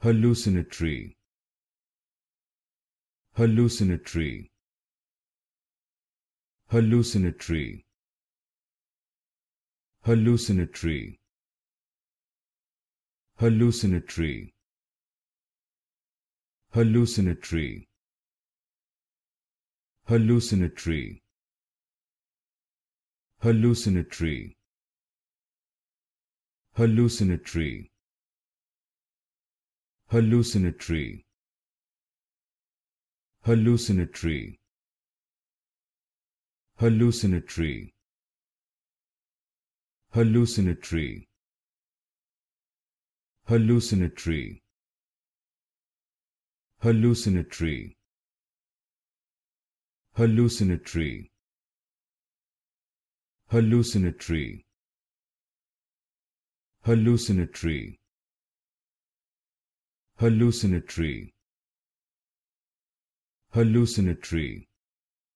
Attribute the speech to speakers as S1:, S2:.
S1: hallucinatory hallucinatory hallucinatory hallucinatory hallucinatory hallucinatory hallucinatory hallucinatory hallucinatory hallucinatory hallucinatory hallucinatory hallucinatory hallucinatory hallucinatory hallucinatory hallucinatory hallucinatory hallucinatory hallucinatory